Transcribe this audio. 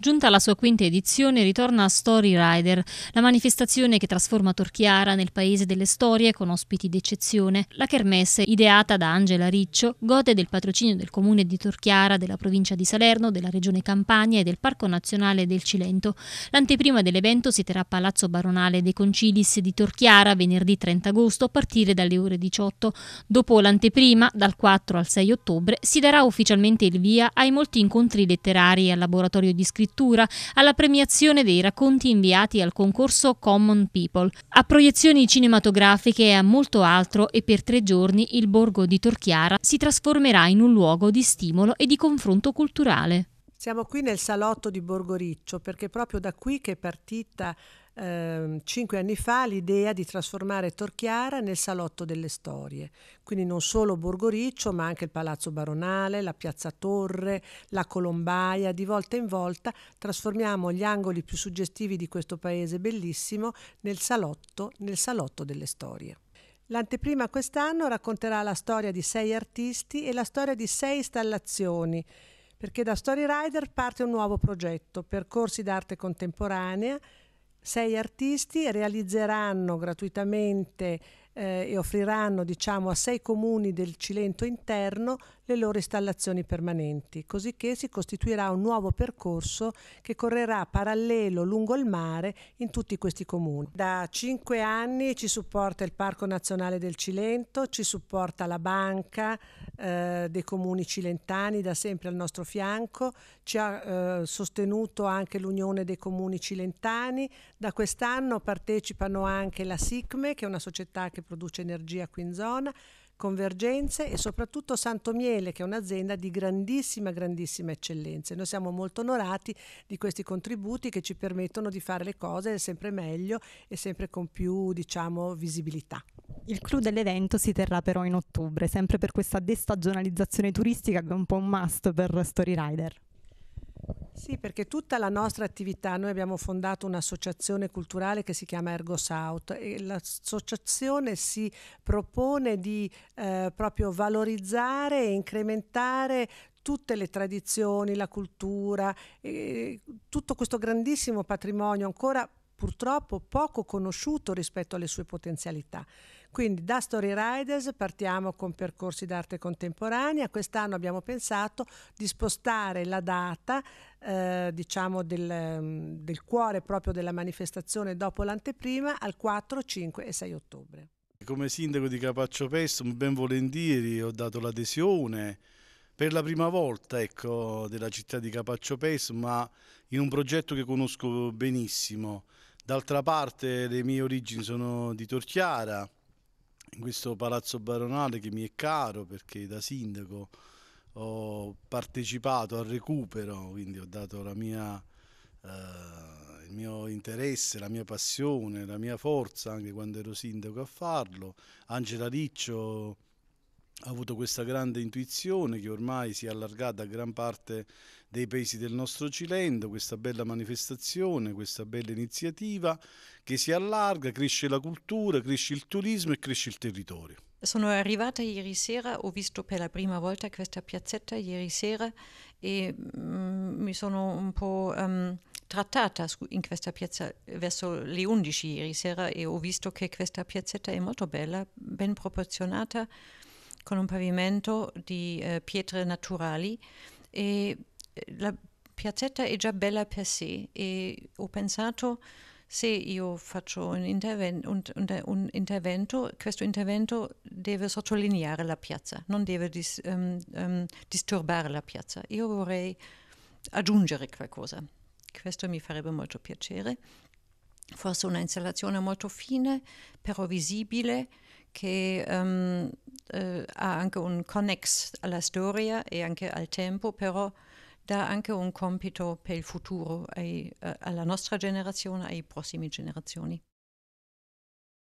Giunta alla sua quinta edizione ritorna a Story Rider, la manifestazione che trasforma Torchiara nel paese delle storie con ospiti d'eccezione. La kermesse, ideata da Angela Riccio, gode del patrocinio del comune di Torchiara, della provincia di Salerno, della regione Campania e del Parco Nazionale del Cilento. L'anteprima dell'evento si terrà a Palazzo Baronale dei Concilis di Torchiara venerdì 30 agosto a partire dalle ore 18. Dopo l'anteprima, dal 4 al 6 ottobre, si darà ufficialmente il via ai molti incontri letterari e al laboratorio di scrittura scrittura, alla premiazione dei racconti inviati al concorso Common People, a proiezioni cinematografiche e a molto altro e per tre giorni il borgo di Torchiara si trasformerà in un luogo di stimolo e di confronto culturale. Siamo qui nel salotto di Borgoriccio perché proprio da qui che è partita Ehm, cinque anni fa l'idea di trasformare Torchiara nel salotto delle storie, quindi non solo Borgoriccio ma anche il Palazzo Baronale, la Piazza Torre, la Colombaia, di volta in volta trasformiamo gli angoli più suggestivi di questo paese bellissimo nel salotto, nel salotto delle storie. L'anteprima quest'anno racconterà la storia di sei artisti e la storia di sei installazioni perché da Story Rider parte un nuovo progetto, percorsi d'arte contemporanea, sei artisti realizzeranno gratuitamente eh, e offriranno diciamo, a sei comuni del Cilento interno le loro installazioni permanenti, cosicché si costituirà un nuovo percorso che correrà parallelo lungo il mare in tutti questi comuni. Da cinque anni ci supporta il Parco Nazionale del Cilento, ci supporta la banca eh, dei comuni cilentani da sempre al nostro fianco, ci ha eh, sostenuto anche l'Unione dei Comuni Cilentani, da quest'anno partecipano anche la SICME che è una società che produce energia qui in zona, Convergenze e soprattutto Santo Miele che è un'azienda di grandissima, grandissima eccellenza. Noi siamo molto onorati di questi contributi che ci permettono di fare le cose sempre meglio e sempre con più diciamo, visibilità. Il clou dell'evento si terrà però in ottobre, sempre per questa destagionalizzazione turistica che è un po' un must per Story Rider. Sì, perché tutta la nostra attività, noi abbiamo fondato un'associazione culturale che si chiama Ergo South e l'associazione si propone di eh, proprio valorizzare e incrementare tutte le tradizioni, la cultura, eh, tutto questo grandissimo patrimonio ancora purtroppo poco conosciuto rispetto alle sue potenzialità. Quindi da Story Riders partiamo con percorsi d'arte contemporanea. Quest'anno abbiamo pensato di spostare la data eh, diciamo del, mm, del cuore proprio della manifestazione dopo l'anteprima al 4, 5 e 6 ottobre. Come sindaco di Capaccio Pestum ben volentieri ho dato l'adesione per la prima volta ecco, della città di Capaccio Pestum ma in un progetto che conosco benissimo D'altra parte le mie origini sono di Torchiara, in questo palazzo baronale che mi è caro perché da sindaco ho partecipato al recupero, quindi ho dato mia, eh, il mio interesse, la mia passione, la mia forza anche quando ero sindaco a farlo. Angela Riccio ha avuto questa grande intuizione che ormai si è allargata a gran parte dei paesi del nostro Cilento, questa bella manifestazione, questa bella iniziativa che si allarga, cresce la cultura, cresce il turismo e cresce il territorio. Sono arrivata ieri sera, ho visto per la prima volta questa piazzetta ieri sera e mm, mi sono un po' um, trattata in questa piazza verso le 11 ieri sera e ho visto che questa piazzetta è molto bella, ben proporzionata con un pavimento di eh, pietre naturali e eh, la piazzetta è già bella per sé e ho pensato se io faccio un, interven- un, un, un intervento, questo intervento deve sottolineare la piazza, non deve dis- um, um, disturbare la piazza. Io vorrei aggiungere qualcosa. Questo mi farebbe molto piacere. Forse una installazione molto fine, però visibile, che um, eh, øh, ha er anche un connex alla storia e er anche al tempo, però dà anche un compito per il futuro, ai, alla nostra generazione, e alle prossime generazioni.